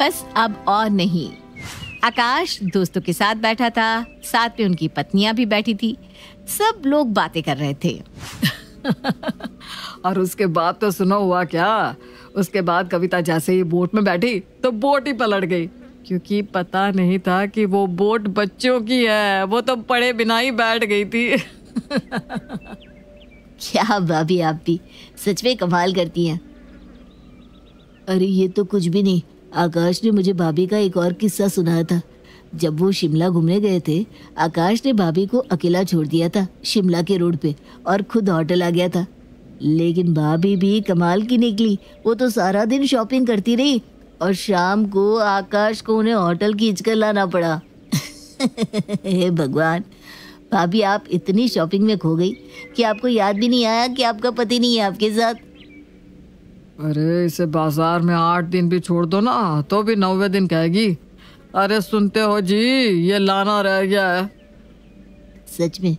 बस अब और नहीं आकाश दोस्तों के साथ बैठा था साथ में उनकी पत्नियां भी बैठी थी सब लोग बातें कर रहे थे और उसके बाद तो सुनो हुआ क्या उसके बाद कविता जैसे ही बोट में बैठी तो बोट ही पलट गई क्योंकि पता नहीं था कि वो बोट बच्चों की है वो तो पड़े बिना ही बैठ गई थी क्या भाभी आप भी सच में कमाल करती हैं अरे ये तो कुछ भी नहीं आकाश ने मुझे भाभी का एक और किस्सा सुनाया था जब वो शिमला घूमने गए थे आकाश ने भाभी को अकेला छोड़ दिया था शिमला के रोड पे और खुद होटल आ गया था लेकिन भाभी भी कमाल की निकली वो तो सारा दिन शॉपिंग करती रही और शाम को आकाश को उन्हें होटल खींच कर लाना पड़ा हे भगवान भाभी आप इतनी शॉपिंग में खो गई कि आपको याद भी नहीं आया कि आपका पति नहीं है आपके साथ अरे इसे बाजार में आठ दिन भी छोड़ दो ना तो भी नौवे दिन कहेगी अरे सुनते हो जी ये लाना रह गया है सच में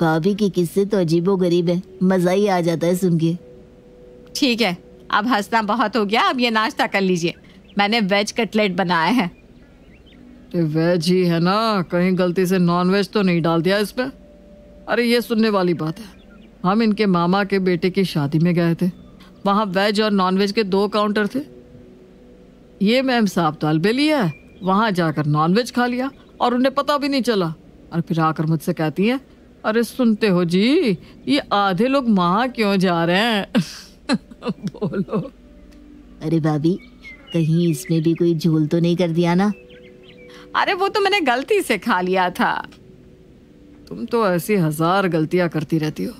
भाभी की किस्से तो अजीबो गरीब है मजा ही आ जाता है सुन के ठीक है अब हंसना बहुत हो गया अब ये नाश्ता कर लीजिए मैंने वेज कटलेट बनाया है वेज ही है ना कहीं गलती से नॉन वेज तो नहीं डाल दिया इसमें अरे ये सुनने वाली बात है हम इनके मामा के बेटे की शादी में गए थे वहां वेज और नॉनवेज के दो काउंटर थे ये मैम साहब तो अलबेलिया है वहां जाकर नॉनवेज खा लिया और उन्हें पता भी नहीं चला और फिर आकर मुझसे कहती हैं अरे सुनते हो जी ये आधे लोग वहां क्यों जा रहे हैं बोलो अरे भाभी कहीं इसमें भी कोई झोल तो नहीं कर दिया ना अरे वो तो मैंने गलती से खा लिया था तुम तो ऐसी हजार गलतियां करती रहती हो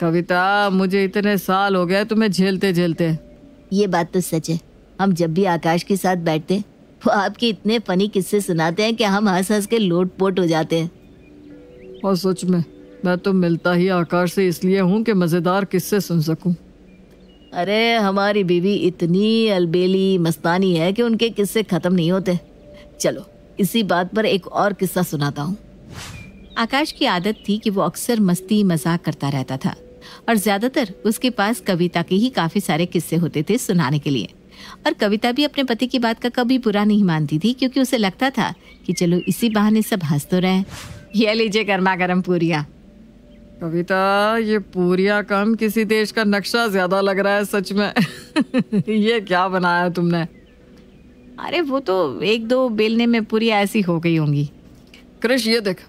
कविता मुझे इतने साल हो गए तुम्हें झेलते झेलते ये बात तो सच है हम जब भी आकाश के साथ बैठते वो आपके इतने फनी किस्से सुनाते हैं कि हम हंस हंस के लोट पोट हो जाते हैं और सच में मैं तो मिलता ही आकाश से इसलिए हूँ कि मज़ेदार किस्से सुन सकूँ अरे हमारी बीवी इतनी अलबेली मस्तानी है कि उनके किस्से ख़त्म नहीं होते चलो इसी बात पर एक और किस्सा सुनाता हूँ आकाश की आदत थी कि वो अक्सर मस्ती मजाक करता रहता था और ज्यादातर उसके पास कविता के ही काफी सारे किस्से होते थे सुनाने के लिए और कविता भी अपने पति की बात का कभी बुरा नहीं मानती थी क्योंकि उसे लगता था कि चलो इसी बहाने सब हंस तो रहे ये लीजिए गर्मा गर्म पूरिया कविता ये पूरिया कम किसी देश का नक्शा ज्यादा लग रहा है सच में ये क्या बनाया तुमने अरे वो तो एक दो बेलने में पूरी ऐसी हो गई होंगी कृष ये देख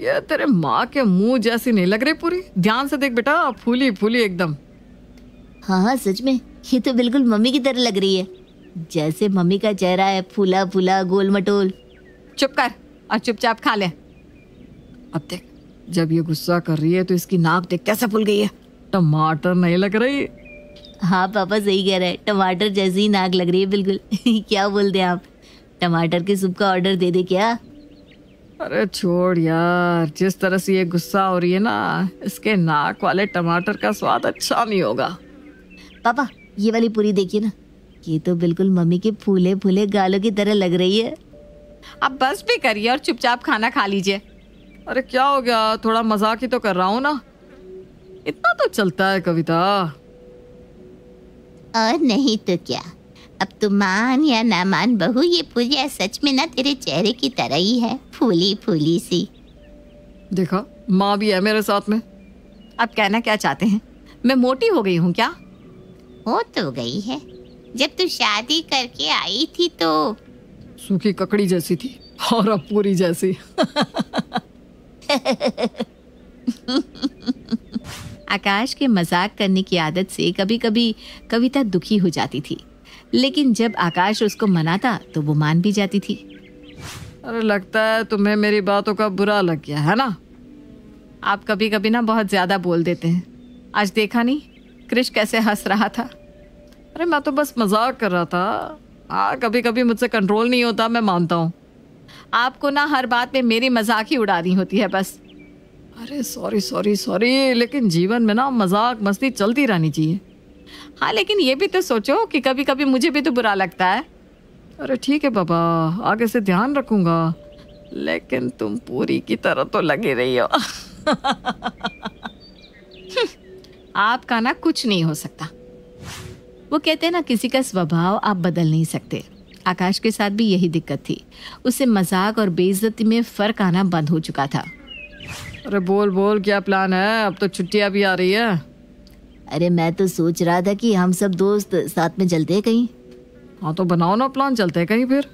ये तेरे माँ के मुंह जैसी नहीं लग रही पूरी ध्यान से देख बेटा फूली फूली एकदम हाँ हाँ सच में ये तो बिल्कुल मम्मी की तरह लग रही है जैसे मम्मी का चेहरा है फूला फूला गोल मटोल चुप कर और चुपचाप खा ले अब देख जब ये गुस्सा कर रही है तो इसकी नाक देख कैसे फूल गई है टमाटर नहीं लग रही हाँ पापा सही कह रहे हैं टमाटर जैसी नाक लग रही है बिल्कुल क्या बोलते हैं आप टमाटर के सूप का ऑर्डर दे दे क्या अरे छोड़ यार जिस तरह से ये गुस्सा हो रही है ना इसके नाक वाले टमाटर का स्वाद अच्छा नहीं होगा पापा ये वाली पूरी देखिए ना ये तो बिल्कुल मम्मी के फूले फूले गालों की तरह लग रही है आप बस भी करिए और चुपचाप खाना खा लीजिए अरे क्या हो गया थोड़ा मजाक ही तो कर रहा हूँ ना इतना तो चलता है कविता और नहीं तो क्या अब तू तो मान या ना मान बहू ये पूजा सच में ना तेरे चेहरे की तरह ही है फूली फूली सी देखो माँ भी है मेरे साथ में अब कहना क्या चाहते हैं मैं मोटी हो गई हूँ क्या हो तो गई है जब तू शादी करके आई थी तो सूखी ककड़ी जैसी थी और अब पूरी जैसी आकाश के मजाक करने की आदत से कभी कभी कविता दुखी हो जाती थी लेकिन जब आकाश उसको मनाता तो वो मान भी जाती थी अरे लगता है तुम्हें मेरी बातों का बुरा लग गया है ना आप कभी कभी ना बहुत ज़्यादा बोल देते हैं आज देखा नहीं कृष्ण कैसे हंस रहा था अरे मैं तो बस मजाक कर रहा था हाँ कभी कभी मुझसे कंट्रोल नहीं होता मैं मानता हूँ आपको ना हर बात में मेरी मजाक ही उड़ानी होती है बस अरे सॉरी सॉरी सॉरी लेकिन जीवन में ना मजाक मस्ती चलती रहनी चाहिए हाँ लेकिन ये भी तो सोचो कि कभी कभी मुझे भी तो बुरा लगता है अरे ठीक है बाबा आगे से ध्यान रखूंगा लेकिन तुम पूरी की तरह तो लगी रही हो आपका ना कुछ नहीं हो सकता वो कहते हैं ना किसी का स्वभाव आप बदल नहीं सकते आकाश के साथ भी यही दिक्कत थी उसे मजाक और बेइज्जती में फ़र्क आना बंद हो चुका था अरे बोल बोल क्या प्लान है अब तो छुट्टियां भी आ रही है अरे मैं तो सोच रहा था कि हम सब दोस्त साथ में चलते हैं कहीं हाँ तो बनाओ ना प्लान चलते हैं कहीं फिर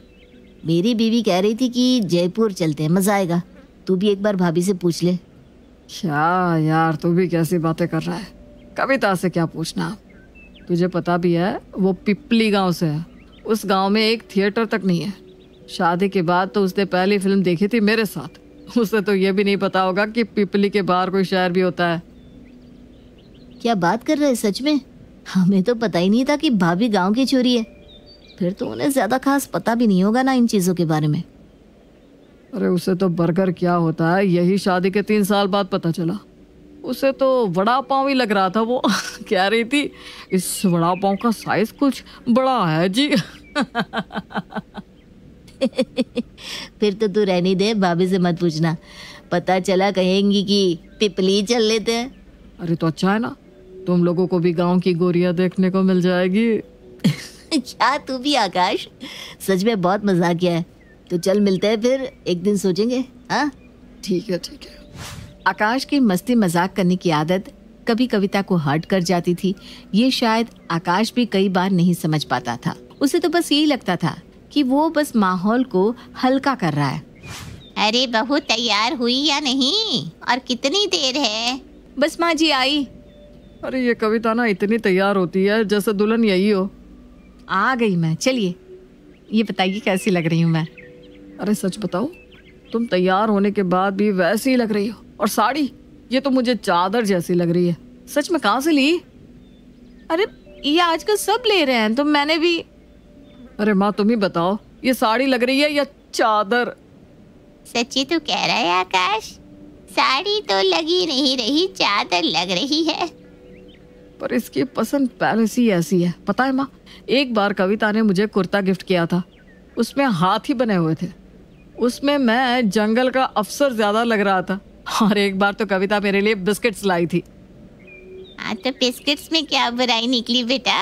मेरी बीवी कह रही थी कि जयपुर चलते हैं मज़ा आएगा तू भी एक बार भाभी से पूछ ले क्या यार तू भी कैसी बातें कर रहा है कविता से क्या पूछना तुझे पता भी है वो पिपली गांव से है उस गांव में एक थिएटर तक नहीं है शादी के बाद तो उसने पहली फिल्म देखी थी मेरे साथ उसे तो ये भी नहीं पता होगा कि पिपली के बाहर कोई शहर भी होता है क्या बात कर रहे सच में हमें तो पता ही नहीं था कि भाभी गांव की छोरी है फिर तो उन्हें ज़्यादा खास पता भी नहीं होगा ना इन चीज़ों के बारे में अरे उसे तो बर्गर क्या होता है यही शादी के तीन साल बाद पता चला उसे तो वड़ा पाव ही लग रहा था वो कह रही थी इस वड़ा पाव का साइज कुछ बड़ा है जी फिर तो तू रहने दे भाभी से मत पूछना पता चला कहेंगी कि पिपली चल लेते हैं अरे तो अच्छा है ना तुम लोगों को भी गांव की गोरिया देखने को मिल जाएगी क्या अच्छा, तू भी आकाश सच में बहुत मजा किया है तो चल मिलते हैं फिर एक दिन सोचेंगे हाँ? ठीक है ठीक है आकाश की मस्ती मजाक करने की आदत कभी कविता को हर्ट कर जाती थी ये शायद आकाश भी कई बार नहीं समझ पाता था उसे तो बस यही लगता था कि वो बस माहौल को हल्का कर रहा है अरे बहू तैयार हुई या नहीं और कितनी देर है बस माँ जी आई अरे ये कविता ना इतनी तैयार होती है जैसे दुल्हन यही हो आ गई मैं चलिए ये बताइए कैसी लग रही हूँ मैं अरे सच बताओ तुम तैयार होने के बाद भी वैसी ही लग रही हो और साड़ी ये तो मुझे चादर जैसी लग रही है सच में कहाँ से ली अरे ये आजकल सब ले रहे हैं तो मैंने भी अरे माँ तुम ही बताओ ये साड़ी लग रही है या चादर सच्ची तो कह रहा है आकाश साड़ी तो लगी नहीं रही चादर लग रही है पर इसकी पसंद पहले से ऐसी है पता है माँ एक बार कविता ने मुझे कुर्ता गिफ्ट किया था उसमें हाथ ही बने हुए थे उसमें मैं जंगल का अफसर ज़्यादा लग रहा था और एक बार तो कविता मेरे लिए बिस्किट्स लाई थी हाँ, तो बिस्किट्स में क्या बुराई निकली बेटा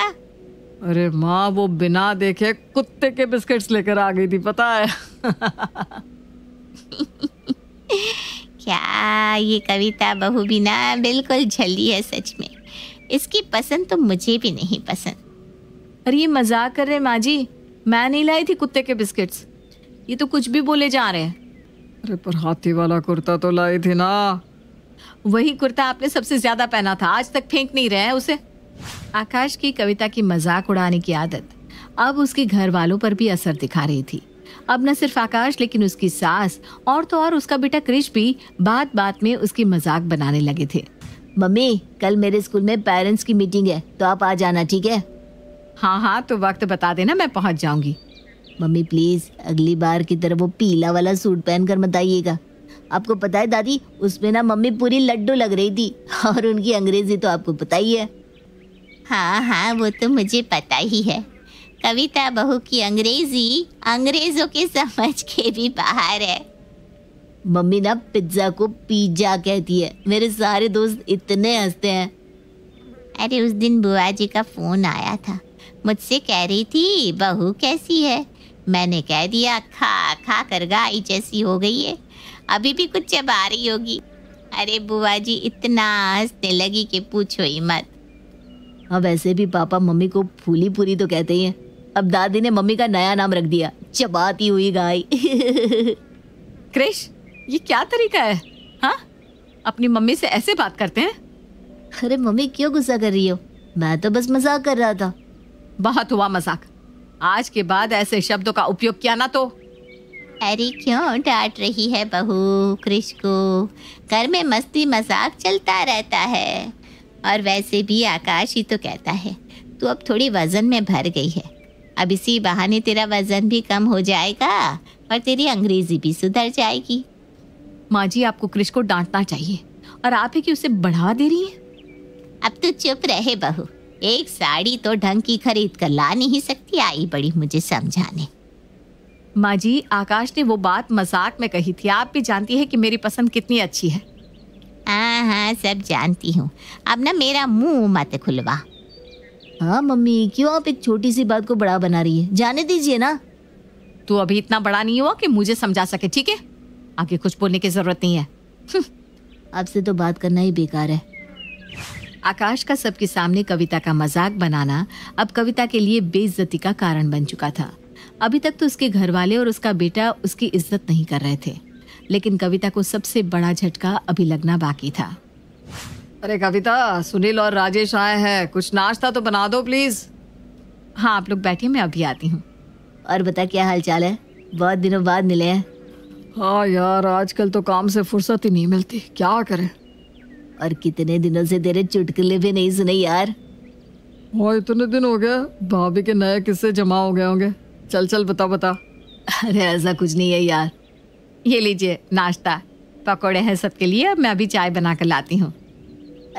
अरे माँ वो बिना देखे कुत्ते के बिस्किट्स लेकर आ गई थी पता है क्या ये कविता बहू बिना बिल्कुल झली है सच में इसकी पसंद तो मुझे भी नहीं पसंद अरे ये मजाक कर रहे माँ जी मैं नहीं लाई थी कुत्ते के बिस्किट्स ये तो कुछ भी बोले जा रहे हैं अरे पर हाथी वाला कुर्ता तो लाई थी ना वही कुर्ता आपने सबसे ज्यादा पहना था आज तक फेंक नहीं रहे उसे आकाश की कविता की मजाक उड़ाने की आदत अब उसके घर वालों पर भी असर दिखा रही थी अब न सिर्फ आकाश लेकिन उसकी सास और तो और उसका बेटा क्रिश भी बात बात में उसकी मजाक बनाने लगे थे मम्मी कल मेरे स्कूल में पेरेंट्स की मीटिंग है तो आप आ जाना ठीक है हाँ हाँ तो वक्त बता देना मैं पहुँच जाऊँगी मम्मी प्लीज़ अगली बार की तरह वो पीला वाला सूट पहन कर मत आइएगा आपको पता है दादी उसमें ना मम्मी पूरी लड्डू लग रही थी और उनकी अंग्रेजी तो आपको पता ही है हाँ हाँ वो तो मुझे पता ही है कविता बहू की अंग्रेजी अंग्रेजों के समझ के भी बाहर है मम्मी ना पिज्जा को पिज्जा कहती है मेरे सारे दोस्त इतने हंसते हैं अरे उस दिन बुआ जी का फोन आया था मुझसे कह रही थी बहू कैसी है मैंने कह दिया खा खा कर गाय जैसी हो गई है अभी भी कुछ चबा रही होगी अरे बुआ जी इतना हंसने लगी कि पूछो ही मत हाँ वैसे भी पापा मम्मी को फूली पूरी तो कहते ही हैं अब दादी ने मम्मी का नया नाम रख दिया चबाती हुई गाय क्रिश ये क्या तरीका है हाँ अपनी मम्मी से ऐसे बात करते हैं अरे मम्मी क्यों गुस्सा कर रही हो मैं तो बस मजाक कर रहा था बहुत हुआ मजाक आज के बाद ऐसे शब्दों का उपयोग किया ना तो अरे क्यों डांट रही है बहू कृष को घर में मस्ती मजाक चलता रहता है और वैसे भी आकाश ही तो कहता है तू अब थोड़ी वजन में भर गई है अब इसी बहाने तेरा वजन भी कम हो जाएगा और तेरी अंग्रेजी भी सुधर जाएगी माँ जी आपको क्रिश को डांटना चाहिए और आप ही की उसे बढ़ावा दे रही है अब तो चुप रहे बहू एक साड़ी तो ढंग की खरीद कर ला नहीं सकती आई बड़ी मुझे समझाने माँ जी आकाश ने वो बात मजाक में कही थी आप भी जानती है कि मेरी पसंद कितनी अच्छी है हाँ हाँ सब जानती हूँ अब ना मेरा मुंह मत खुलवा हाँ मम्मी क्यों आप एक छोटी सी बात को बड़ा बना रही है जाने दीजिए ना तू अभी इतना बड़ा नहीं हुआ कि मुझे समझा सके ठीक है आगे कुछ बोलने की जरूरत नहीं है हम्म। आपसे तो बात करना ही बेकार है आकाश का सबके सामने कविता का मजाक बनाना अब कविता के लिए बेइज्जती का कारण बन चुका था अभी तक तो उसके घर वाले और उसका बेटा उसकी इज्जत नहीं कर रहे थे लेकिन कविता को सबसे बड़ा झटका अभी लगना बाकी था अरे कविता सुनील और राजेश आए हैं कुछ नाश्ता तो बना दो प्लीज हाँ आप लोग बैठिए मैं अभी आती हूँ और बता क्या हाल चाल है बहुत दिनों बाद मिले हैं हाँ यार आजकल तो काम से फुर्सत ही नहीं मिलती क्या करें और कितने दिनों से तेरे चुटकुले भी नहीं सुने यार वो हाँ, इतने दिन हो गया भाभी के नए किस्से जमा हो गए होंगे चल चल बता बता अरे ऐसा कुछ नहीं है यार ये लीजिए नाश्ता पकोड़े हैं सबके लिए मैं अभी चाय बना कर लाती हूँ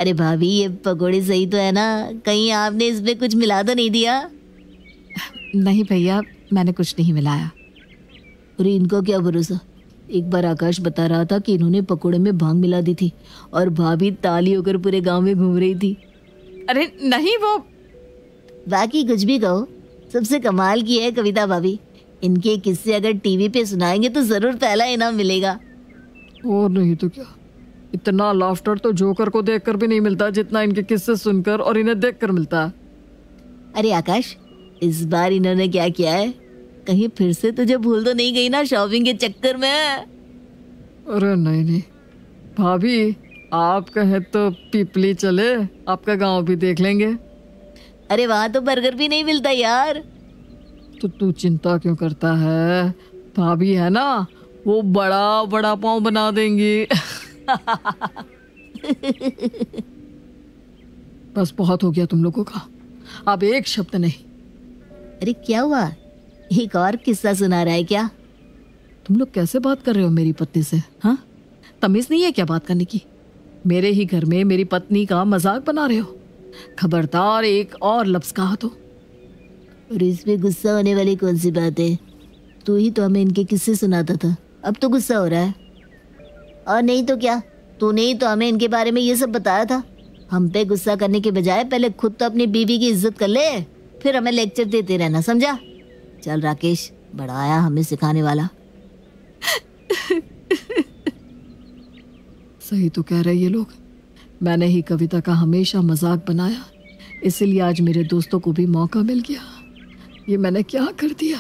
अरे भाभी ये पकोड़े सही तो है ना कहीं आपने इसमें कुछ मिला तो नहीं दिया नहीं भैया मैंने कुछ नहीं मिलाया अरे इनको क्या भरोसा एक बार आकाश बता रहा था कि इन्होंने पकोड़े में भांग मिला दी थी और भाभी ताली होकर पूरे गांव में घूम रही थी अरे नहीं वो बाकी कुछ भी कहो सबसे कमाल की है कविता भाभी इनके किस्से अगर टीवी पे सुनाएंगे तो जरूर पहला इनाम मिलेगा और नहीं तो क्या इतना लाफ्टर तो जोकर को देखकर भी नहीं मिलता जितना इनके किस्से सुनकर और इन्हें देखकर मिलता अरे आकाश इस बार इन्होंने क्या किया है कहीं फिर से तुझे भूल तो नहीं गई ना शॉपिंग के चक्कर में अरे नहीं नहीं भाभी आप कहें तो पिपली चले आपका गांव भी देख लेंगे अरे वहाँ तो बर्गर भी नहीं मिलता यार तो तू चिंता क्यों करता है भाभी है ना वो बड़ा बड़ा पाव बना देंगी बस बहुत हो गया तुम लोगों का अब एक शब्द नहीं अरे क्या हुआ एक और किस्सा सुना रहा है क्या तुम लोग कैसे बात कर रहे हो मेरी पत्नी से हाँ तमीज़ नहीं है क्या बात करने की मेरे ही घर में मेरी पत्नी का मजाक बना रहे हो खबरदार एक और लफ्ज कहा तो और इसमें गुस्सा होने वाली कौन सी बात है तू ही तो हमें इनके किस्से सुनाता था अब तो गुस्सा हो रहा है और नहीं तो क्या तूने ही तो हमें इनके बारे में ये सब बताया था हम पे गुस्सा करने के बजाय पहले खुद तो अपनी बीवी की इज्जत कर ले फिर हमें लेक्चर देते रहना समझा चल राकेश बड़ा आया हमें सिखाने वाला सही तो कह रहे ये लोग मैंने ही कविता का हमेशा मजाक बनाया इसीलिए आज मेरे दोस्तों को भी मौका मिल गया ये मैंने क्या कर दिया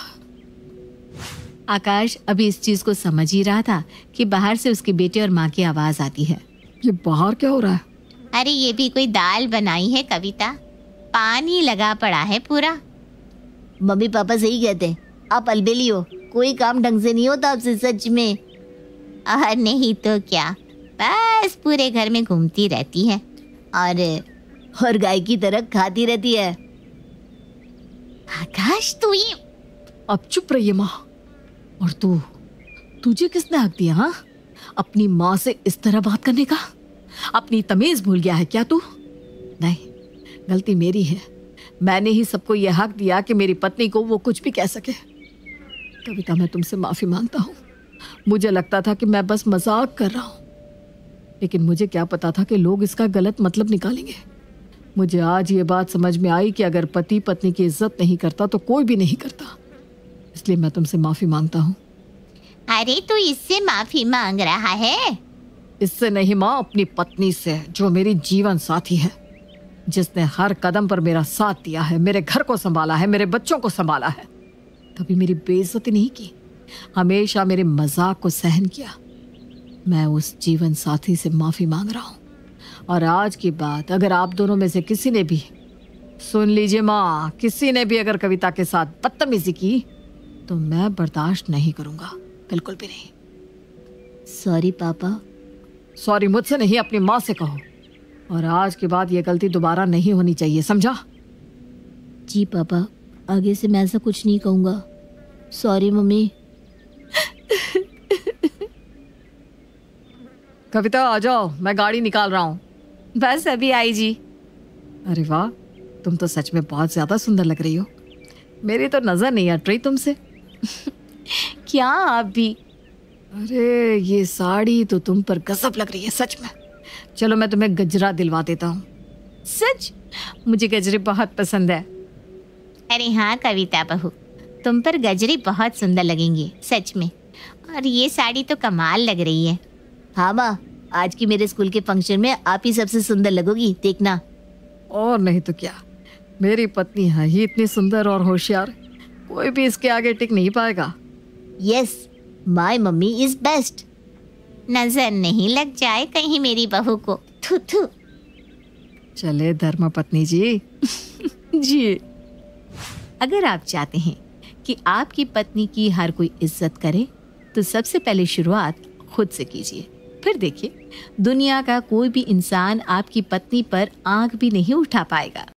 आकाश अभी इस चीज को समझ ही रहा था कि बाहर से उसके बेटे और माँ की आवाज आती है ये बाहर क्या हो रहा है अरे ये भी कोई दाल बनाई है कविता पानी लगा पड़ा है पूरा मम्मी पापा सही कहते हैं आप अलबेली हो कोई काम ढंग से नहीं होता आपसे सच में और नहीं तो क्या बस पूरे घर में घूमती रहती है और और गाय की तरह खाती रहती है आकाश तू ही अब चुप रहिए माँ और तू तुझे किसने हक दिया हा? अपनी माँ से इस तरह बात करने का अपनी तमीज भूल गया है क्या तू नहीं गलती मेरी है मैंने ही सबको यह हक दिया कि मेरी पत्नी को वो कुछ भी कह सके कविता मैं तुमसे माफ़ी मांगता हूँ मुझे लगता था कि मैं बस मजाक कर रहा हूँ लेकिन मुझे क्या पता था कि लोग इसका गलत मतलब निकालेंगे मुझे आज ये बात समझ में आई कि अगर पति पत्नी की इज्जत नहीं करता तो कोई भी नहीं करता इसलिए मैं तुमसे माफ़ी मांगता हूँ अरे तू इससे माफ़ी मांग रहा है इससे नहीं माँ अपनी पत्नी से जो मेरी जीवन साथी है जिसने हर कदम पर मेरा साथ दिया है मेरे घर को संभाला है मेरे बच्चों को संभाला है कभी मेरी बेइज्जती नहीं की हमेशा मेरे मजाक को सहन किया मैं उस जीवन साथी से माफ़ी मांग रहा हूँ और आज की बात अगर आप दोनों में से किसी ने भी सुन लीजिए माँ किसी ने भी अगर कविता के साथ बदतमीजी की तो मैं बर्दाश्त नहीं करूँगा बिल्कुल भी नहीं सॉरी पापा सॉरी मुझसे नहीं अपनी माँ से कहो और आज के बाद ये गलती दोबारा नहीं होनी चाहिए समझा जी पापा आगे से मैं ऐसा कुछ नहीं कहूँगा सॉरी मम्मी कविता आ जाओ मैं गाड़ी निकाल रहा हूँ बस अभी आई जी अरे वाह तुम तो सच में बहुत ज्यादा सुंदर लग रही हो मेरी तो नजर नहीं हट रही तुमसे क्या आप भी अरे ये साड़ी तो तुम पर गजब लग रही है सच में चलो मैं तुम्हें गजरा दिलवा देता हूँ सच मुझे गजरे बहुत पसंद है अरे हाँ कविता बहू तुम पर गजरे बहुत सुंदर लगेंगे सच में और ये साड़ी तो कमाल लग रही है हाँ माँ आज की मेरे स्कूल के फंक्शन में आप ही सबसे सुंदर लगोगी देखना और नहीं तो क्या मेरी पत्नी है ही इतनी सुंदर और होशियार कोई भी इसके आगे टिक नहीं पाएगा yes my mummy is best नजर नहीं लग जाए कहीं मेरी बहू को थू थू चले पत्नी जी जी अगर आप चाहते हैं कि आपकी पत्नी की हर कोई इज्जत करे तो सबसे पहले शुरुआत खुद से कीजिए फिर देखिए दुनिया का कोई भी इंसान आपकी पत्नी पर आंख भी नहीं उठा पाएगा